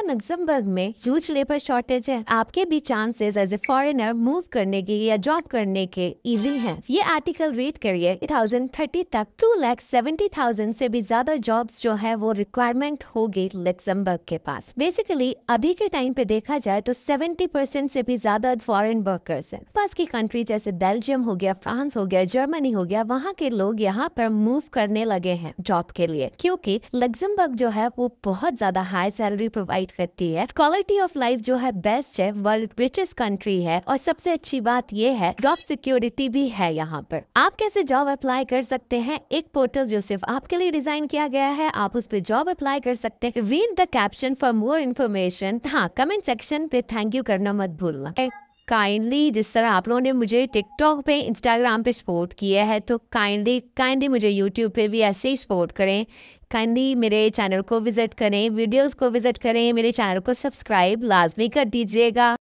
क्या लग्जमबर्ग में huge labour shortage है आपके भी chances as a foreigner move करने के या जॉब करने के इजी हैं। ये आर्टिकल रीड करिए 2030 तक टू लैख सेवेंटी थाउजेंड ऐसी भी ज्यादा जॉब जो है वो रिक्वायरमेंट होगी लग्जमबर्ग के पास बेसिकली अभी के टाइम पे देखा जाए तो सेवेंटी परसेंट ऐसी भी ज्यादा फॉरेन वर्कर्स है पास की कंट्री जैसे बेल्जियम हो गया फ्रांस हो गया जर्मनी हो गया वहाँ के लोग यहाँ पर मूव करने लगे हैं जॉब के लिए क्योंकि लग्जमबर्ग जो है वो बहुत ज्यादा हाई सैलरी प्रोवाइड प्रोवाइड करती है क्वालिटी ऑफ लाइफ जो है बेस्ट है वर्ल्ड रिचेस्ट कंट्री है और सबसे अच्छी बात ये है जॉब सिक्योरिटी भी है यहाँ पर आप कैसे जॉब अप्लाई कर सकते हैं एक पोर्टल जो सिर्फ आपके लिए डिजाइन किया गया है आप उस पर जॉब अप्लाई कर सकते हैं वीन the caption for more information हाँ कमेंट सेक्शन पे थैंक यू करना मत भूलना काइंडली जिस तरह आप लोगों ने मुझे टिकटॉक पे इंस्टाग्राम पे सपोर्ट किया है तो काइंडली काइंडली मुझे यूट्यूब पे भी ऐसे ही सपोर्ट करें काइंडली मेरे चैनल को विज़िट करें वीडियोस को विज़िट करें मेरे चैनल को सब्सक्राइब लाजमी कर दीजिएगा